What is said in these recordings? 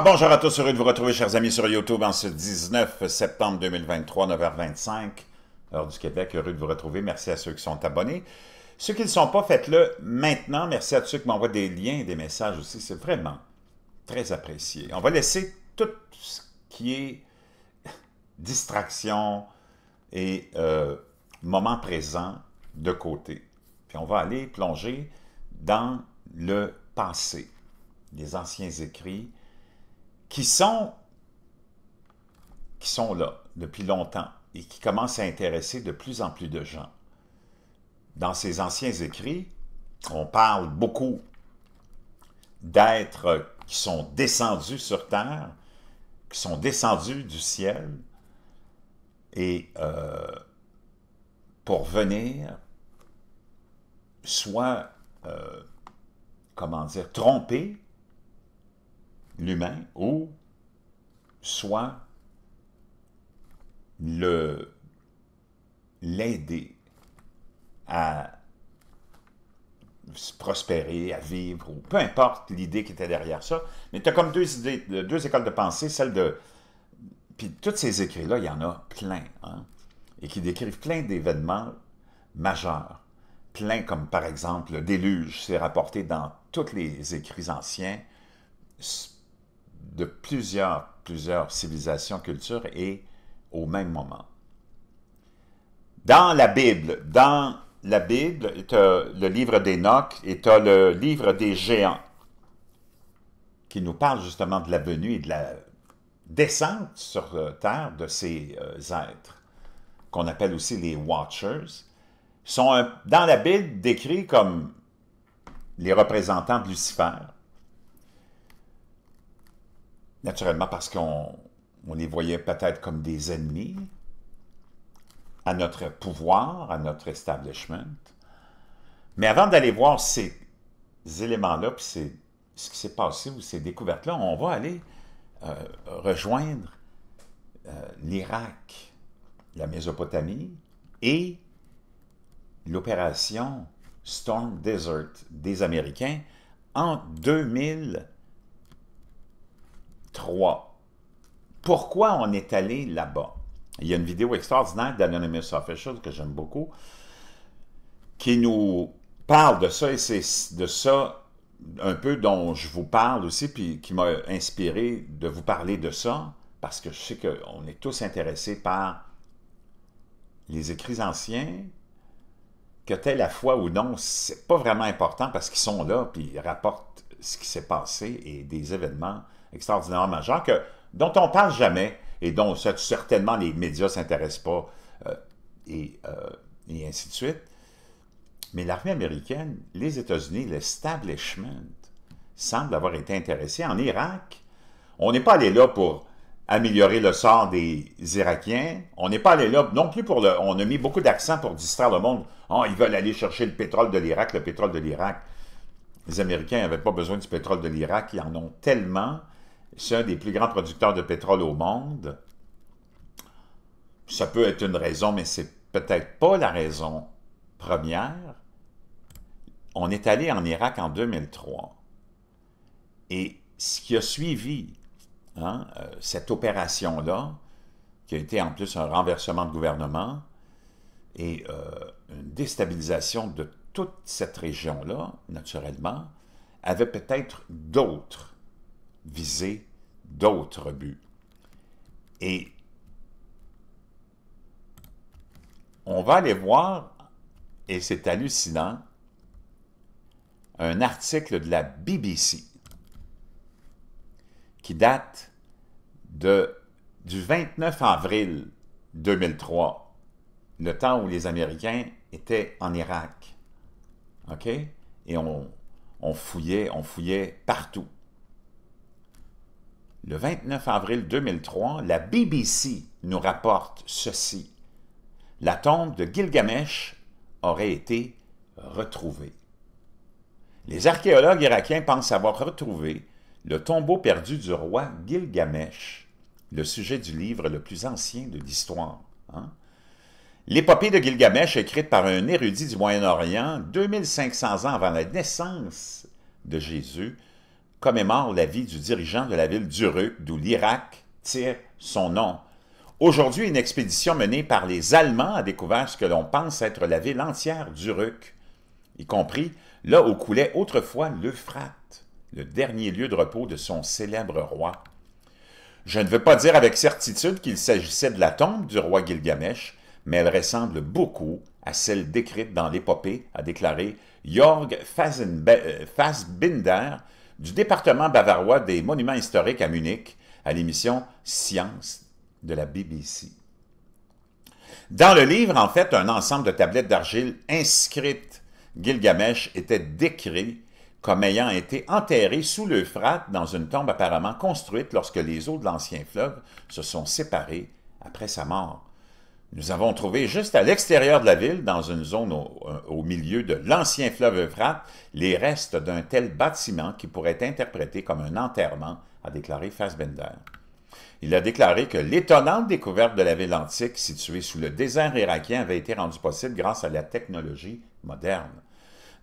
bonjour à tous, heureux de vous retrouver, chers amis, sur YouTube en ce 19 septembre 2023, 9h25, heure du Québec. Heureux de vous retrouver. Merci à ceux qui sont abonnés. Ceux qui ne sont pas, faites-le maintenant. Merci à ceux qui m'envoient des liens et des messages aussi. C'est vraiment très apprécié. On va laisser tout ce qui est distraction et euh, moment présent de côté. Puis on va aller plonger dans le passé, les anciens écrits, qui sont, qui sont là depuis longtemps et qui commencent à intéresser de plus en plus de gens. Dans ces anciens écrits, on parle beaucoup d'êtres qui sont descendus sur terre, qui sont descendus du ciel, et euh, pour venir soit, euh, comment dire, tromper l'humain ou soit le l'aider à prospérer, à vivre, ou peu importe l'idée qui était derrière ça. Mais tu as comme deux écoles de pensée, celle de... Puis tous ces écrits-là, il y en a plein, hein, et qui décrivent plein d'événements majeurs. Plein comme, par exemple, le déluge C'est rapporté dans tous les écrits anciens, de plusieurs, plusieurs civilisations, cultures et au même moment. Dans la Bible, dans la Bible, tu as le livre d'Enoch et tu as le livre des géants qui nous parle justement de la venue et de la descente sur euh, Terre de ces euh, êtres, qu'on appelle aussi les Watchers, sont dans la Bible décrits comme les représentants de Lucifer, Naturellement parce qu'on on les voyait peut-être comme des ennemis à notre pouvoir, à notre establishment. Mais avant d'aller voir ces éléments-là, puis ce qui s'est passé ou ces découvertes-là, on va aller euh, rejoindre euh, l'Irak, la Mésopotamie et l'opération Storm Desert des Américains en 2000 3. Pourquoi on est allé là-bas? Il y a une vidéo extraordinaire d'Anonymous Official que j'aime beaucoup qui nous parle de ça et c'est de ça un peu dont je vous parle aussi puis qui m'a inspiré de vous parler de ça parce que je sais qu'on est tous intéressés par les écrits anciens, que telle la foi ou non, c'est pas vraiment important parce qu'ils sont là puis ils rapportent ce qui s'est passé et des événements extraordinairement majeur que, dont on ne parle jamais et dont certainement les médias ne s'intéressent pas euh, et, euh, et, ainsi de suite. Mais l'armée américaine, les États-Unis, l'establishment semble avoir été intéressé. En Irak, on n'est pas allé là pour améliorer le sort des Irakiens. On n'est pas allé là non plus pour le... On a mis beaucoup d'accent pour distraire le monde. Oh, ils veulent aller chercher le pétrole de l'Irak, le pétrole de l'Irak. Les Américains n'avaient pas besoin du pétrole de l'Irak. Ils en ont tellement c'est un des plus grands producteurs de pétrole au monde. Ça peut être une raison, mais c'est peut-être pas la raison première. On est allé en Irak en 2003. Et ce qui a suivi hein, euh, cette opération-là, qui a été en plus un renversement de gouvernement et euh, une déstabilisation de toute cette région-là, naturellement, avait peut-être d'autres viser d'autres buts. Et on va aller voir, et c'est hallucinant, un article de la BBC qui date de, du 29 avril 2003, le temps où les Américains étaient en Irak. OK? Et on, on fouillait, on fouillait partout. Le 29 avril 2003, la BBC nous rapporte ceci. La tombe de Gilgamesh aurait été retrouvée. Les archéologues irakiens pensent avoir retrouvé le tombeau perdu du roi Gilgamesh, le sujet du livre le plus ancien de l'histoire. Hein. L'épopée de Gilgamesh, écrite par un érudit du Moyen-Orient 2500 ans avant la naissance de Jésus, commémore la vie du dirigeant de la ville d'Uruk, d'où l'Irak tire son nom. Aujourd'hui, une expédition menée par les Allemands a découvert ce que l'on pense être la ville entière d'Uruk, y compris là où coulait autrefois l'Euphrate, le dernier lieu de repos de son célèbre roi. Je ne veux pas dire avec certitude qu'il s'agissait de la tombe du roi Gilgamesh, mais elle ressemble beaucoup à celle décrite dans l'épopée, a déclaré Jorg euh, Fassbinder, du département bavarois des monuments historiques à Munich à l'émission Science de la BBC. Dans le livre, en fait, un ensemble de tablettes d'argile inscrites Gilgamesh était décrit comme ayant été enterré sous l'Euphrate dans une tombe apparemment construite lorsque les eaux de l'ancien fleuve se sont séparées après sa mort. Nous avons trouvé juste à l'extérieur de la ville, dans une zone euh, au, milieu de l'ancien fleuve Euphrate, les restes d'un tel bâtiment qui pourrait être interprété comme un enterrement, a déclaré Fassbender. Il a déclaré que l'étonnante découverte de la ville antique située sous le désert irakien avait été rendue possible grâce à la technologie moderne.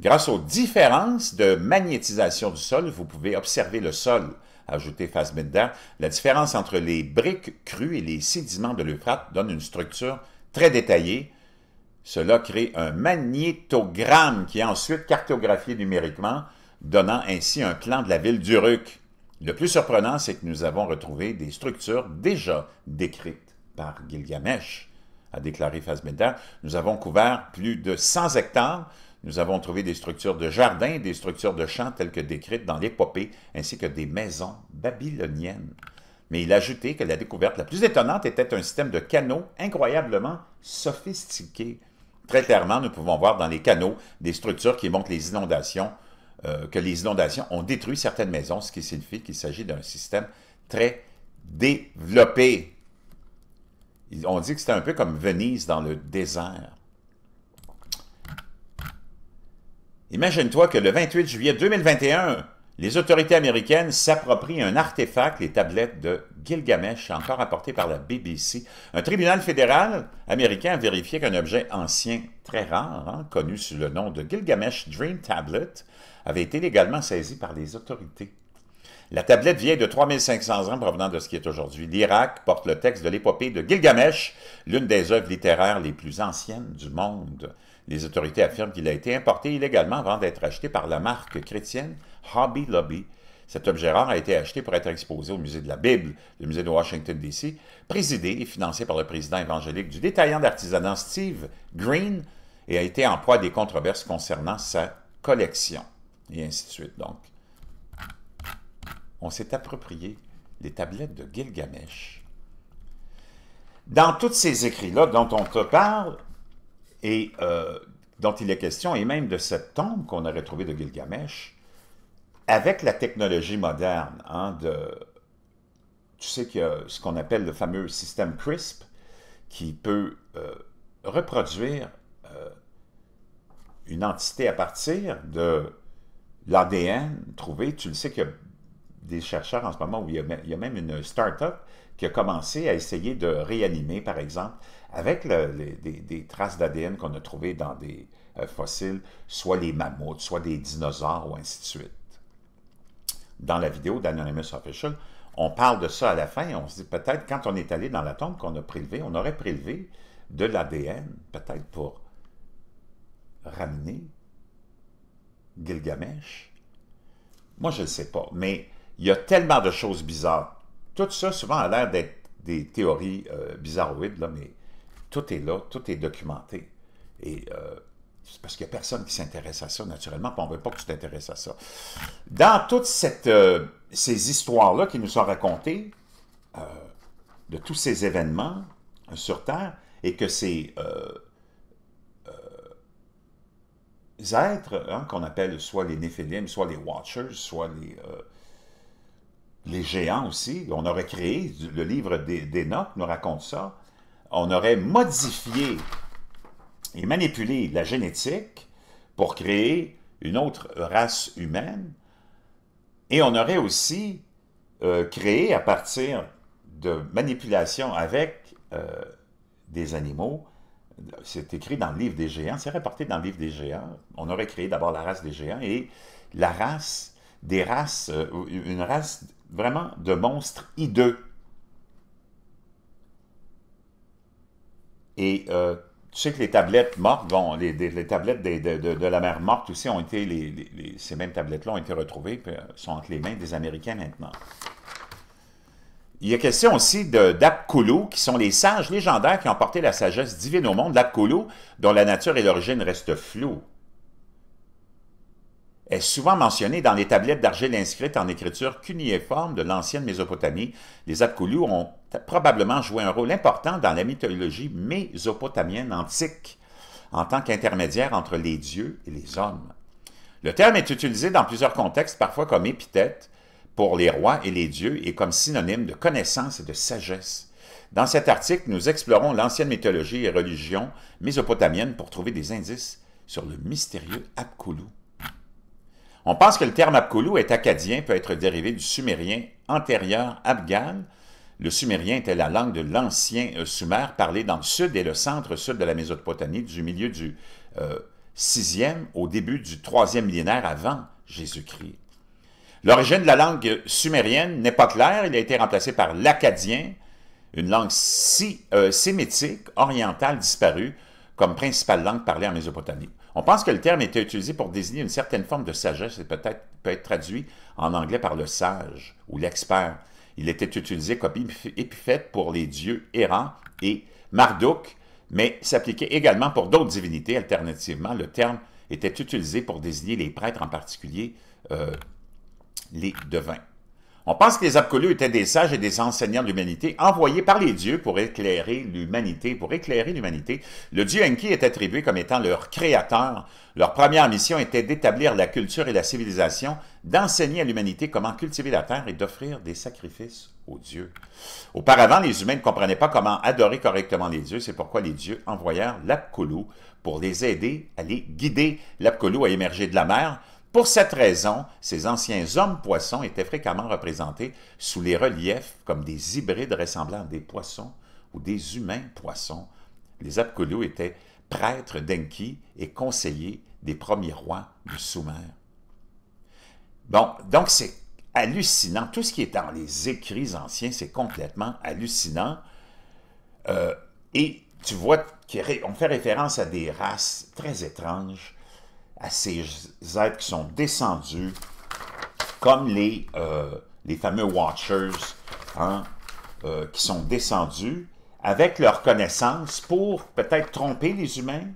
Grâce aux différences de magnétisation du sol, vous pouvez observer le sol. Ajouté Fassbinder, la différence entre les briques crues et les sédiments de l'Euphrate donne une structure très détaillée. Cela crée un magnétogramme qui est ensuite cartographié numériquement, donnant ainsi un plan de la ville d'Uruk. Le plus surprenant, c'est que nous avons retrouvé des structures déjà décrites par Gilgamesh, a déclaré Fassbinder. Nous avons couvert plus de 100 hectares, nous avons trouvé des structures de jardins, des structures de champs telles que décrites dans l'épopée, ainsi que des maisons babyloniennes. Mais il a ajoutait que la découverte la plus étonnante était un système de canaux incroyablement sophistiqué. Très clairement, nous pouvons voir dans les canaux des structures qui montrent les inondations, euh, que les inondations ont détruit certaines maisons, ce qui signifie qu'il s'agit d'un système très développé. On dit que c'était un peu comme Venise dans le désert. Imagine-toi que le 28 juillet 2021, les autorités américaines s'approprient un artefact, les tablettes de Gilgamesh, encore apportées par la BBC. Un tribunal fédéral américain a vérifié qu'un objet ancien très rare, hein, connu sous le nom de Gilgamesh Dream Tablet, avait été légalement saisi par les autorités. La tablette vieille de 3500 ans provenant de ce qui est aujourd'hui l'Irak porte le texte de l'épopée de Gilgamesh, l'une des œuvres littéraires les plus anciennes du monde. Les autorités affirment qu'il a été importé illégalement avant d'être acheté par la marque chrétienne Hobby Lobby. Cet objet rare a été acheté pour être exposé au musée de la Bible, le musée de Washington, D.C., présidé et financé par le président évangélique du détaillant d'artisanat Steve Green et a été en proie à des controverses concernant sa collection, et ainsi de suite. Donc, on s'est approprié les tablettes de Gilgamesh. Dans tous ces écrits-là dont on te parle, et euh, dont il est question, et même de cette tombe qu'on a retrouvée de Gilgamesh, avec la technologie moderne, hein, de, tu sais qu'il y a ce qu'on appelle le fameux système CRISP, qui peut euh, reproduire euh, une entité à partir de l'ADN trouvé. Tu le sais qu'il y a des chercheurs en ce moment où il y a, même une start-up qui a commencé à essayer de réanimer, par exemple, avec les, des, traces d'ADN qu'on a trouvées dans des euh, fossiles, soit les mammouths, soit des dinosaures, ou ainsi de suite. Dans la vidéo d'Anonymous Official, on parle de ça à la fin et on se dit peut-être quand on est allé dans la tombe qu'on a prélevé, on aurait prélevé de l'ADN, peut-être pour ramener Gilgamesh. Moi, je ne sais pas, mais il y a tellement de choses bizarres. Tout ça, souvent, a l'air d'être des théories euh, bizarroïdes, mais tout est là, tout est documenté. Et euh, c'est parce qu'il n'y a personne qui s'intéresse à ça, naturellement, puis on ne veut pas que tu t'intéresses à ça. Dans toutes euh, ces histoires-là qui nous sont racontées, de tous ces événements sur Terre, et que ces êtres, hein, qu'on appelle soit les Néphilim, soit les Watchers, soit les les géants aussi, on aurait créé, le livre des d'Enoch nous raconte ça, on aurait modifié et manipulé la génétique pour créer une autre race humaine, et on aurait aussi euh, créé à partir de manipulations avec euh, des animaux, c'est écrit dans le livre des géants, c'est rapporté dans le livre des géants, on aurait créé d'abord la race des géants, et la race des races, euh, une race vraiment de monstres hideux. Et euh, tu sais que les tablettes mortes, bon, les, tablettes de, la mer morte aussi ont été, ces mêmes tablettes-là ont été retrouvées, euh, sont entre les mains des Américains maintenant. Il y a question aussi d'Apkulu, qui sont les sages légendaires qui ont porté la sagesse divine au monde. L'Apkulu, dont la nature et l'origine restent floues est souvent mentionné dans les tablettes d'argile inscrites en écriture cunéiforme de l'ancienne Mésopotamie. Les Apkoulous ont probablement joué un rôle important dans la mythologie mésopotamienne antique, en tant qu'intermédiaire entre les dieux et les hommes. Le terme est utilisé dans plusieurs contextes, parfois comme épithète pour les rois et les dieux et comme synonyme de connaissance et de sagesse. Dans cet article, nous explorons l'ancienne mythologie et religion mésopotamienne pour trouver des indices sur le mystérieux Apkoulou. On pense que le terme Apkoulou est acadien, peut être dérivé du sumérien antérieur afghan. Le sumérien était la langue de l'ancien euh, sumer parlée dans le sud et le centre-sud de la Mésopotamie du milieu du 6e euh, au début du 3e millénaire avant Jésus-Christ. L'origine de la langue sumérienne n'est pas claire. Il a été remplacé par l'acadien, une langue si, euh, sémitique orientale disparue comme principale langue parlée en Mésopotamie. On pense que le terme était utilisé pour désigner une certaine forme de sagesse et peut-être peut être traduit en anglais par le sage ou l'expert. Il était utilisé comme épiphète pour les dieux errants et Marduk, mais s'appliquait également pour d'autres divinités. Alternativement, le terme était utilisé pour désigner les prêtres, en particulier euh, les devins. On pense que les Apcolieux étaient des sages et des enseignants de l'humanité envoyés par les dieux pour éclairer l'humanité. Pour éclairer l'humanité, le dieu Enki est attribué comme étant leur créateur. Leur première mission était d'établir la culture et la civilisation, d'enseigner à l'humanité comment cultiver la terre et d'offrir des sacrifices aux dieux. Auparavant, les humains ne comprenaient pas comment adorer correctement les dieux. C'est pourquoi les dieux envoyèrent l'Apkolu pour les aider à les guider. L'Apkolu a émergé de la mer pour cette raison, ces anciens hommes-poissons étaient fréquemment représentés sous les reliefs comme des hybrides ressemblant à des poissons ou des humains-poissons. Les Apkulu étaient prêtres d'Enki et conseillers des premiers rois du Sumer. Bon, donc c'est hallucinant. Tout ce qui est dans les écrits anciens, c'est complètement hallucinant. Euh, et tu vois qu'on fait référence à des races très étranges à ces êtres qui sont descendus, comme les, euh, fameux Watchers, hein, euh, qui sont descendus avec leur connaissance pour peut-être tromper les humains,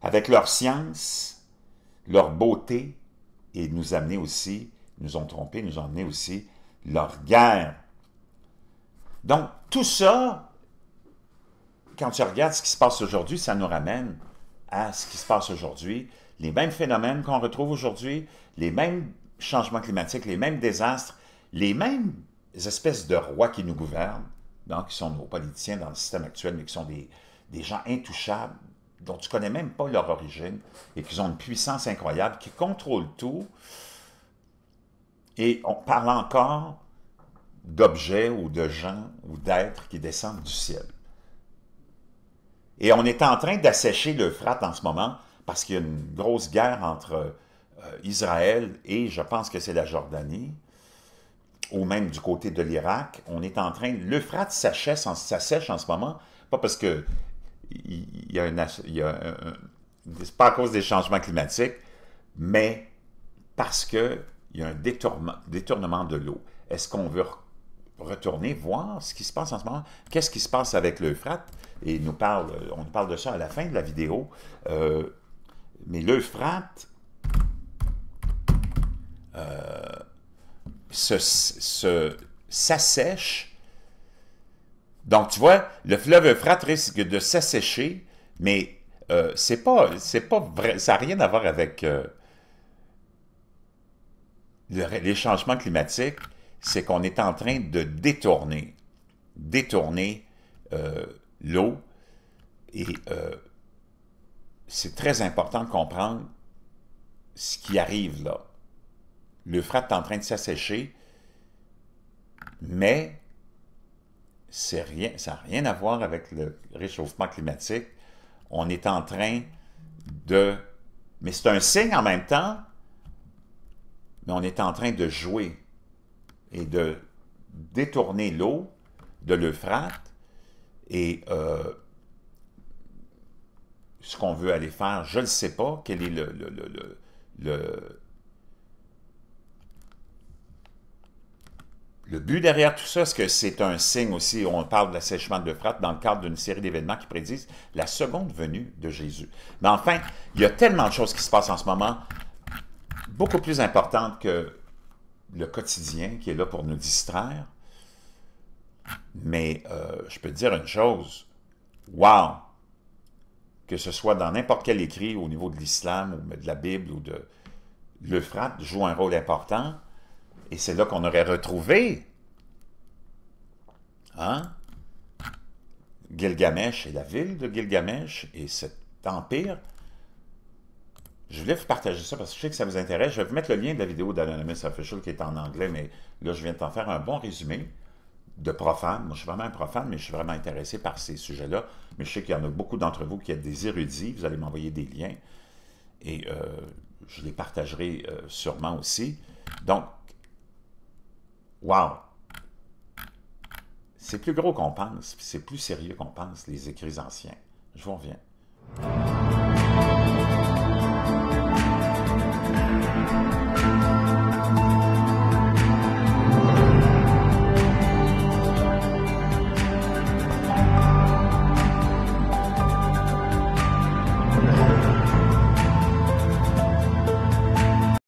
avec leur science, leur beauté, et nous amener aussi, nous ont trompé, nous ont amené aussi leur guerre. Donc, tout ça, quand tu regardes ce qui se passe aujourd'hui, ça nous ramène à ce qui se passe aujourd'hui, les mêmes phénomènes qu'on retrouve aujourd'hui, les mêmes changements climatiques, les mêmes désastres, les mêmes espèces de rois qui nous gouvernent, donc qui sont nos politiciens dans le système actuel, mais qui sont des, des gens intouchables, dont tu ne connais même pas leur origine, et qui ont une puissance incroyable, qui contrôlent tout. Et on parle encore d'objets ou de gens ou d'êtres qui descendent du ciel. Et on est en train d'assécher l'Euphrate en ce moment parce qu'il y a une grosse guerre entre euh, Israël et je pense que c'est la Jordanie, ou même du côté de l'Irak. On est en train. L'Euphrate s'assèche en, en ce moment, pas parce que. Il y a, un... pas à cause des changements climatiques, mais parce qu'il y a un détournement, de l'eau. Est-ce qu'on veut retourner voir ce qui se passe en ce moment? Qu'est-ce qui se passe avec l'Euphrate? Et nous parle, on nous parle de ça à la fin de la vidéo. Euh, mais l'Euphrate euh, s'assèche. Donc, tu vois, le fleuve Euphrate risque de s'assécher, mais euh, c'est pas, pas vrai, ça n'a rien à voir avec euh, les changements climatiques, c'est qu'on est en train de détourner, détourner l'eau et c'est très important de comprendre ce qui arrive là. L'Euphrate est en train de s'assécher, mais rien, ça n'a rien à voir avec le réchauffement climatique. On est en train de... Mais c'est un signe en même temps, mais on est en train de jouer et de détourner l'eau de l'Euphrate et euh, qu'on veut aller faire. Je ne sais pas quel est le, le, le, but derrière tout ça. Est-ce que c'est un signe aussi, on parle de l'assèchement de Frat dans le cadre d'une série d'événements qui prédisent la seconde venue de Jésus. Mais enfin, il y a tellement de choses qui se passent en ce moment, beaucoup plus importantes que le quotidien qui est là pour nous distraire. Mais euh, je peux te dire une chose. Wow! que ce soit dans n'importe quel écrit au niveau de l'islam de la Bible ou de l'Euphrate, joue un rôle important. Et c'est là qu'on aurait retrouvé hein, Gilgamesh et la ville de Gilgamesh et cet empire. Je voulais vous partager ça parce que je sais que ça vous intéresse. Je vais vous mettre le lien de la vidéo d'Anonymous Official qui est en anglais, mais là, je viens de t'en faire un bon résumé de profane. Moi, je suis vraiment un profane, mais je suis vraiment intéressé par ces sujets-là. Mais je sais qu'il y en a beaucoup d'entre vous qui êtes des érudits. Vous allez m'envoyer des liens et euh, je les partagerai euh, sûrement aussi. Donc, wow! C'est plus gros qu'on pense, c'est plus sérieux qu'on pense, les écrits anciens. Je vous reviens.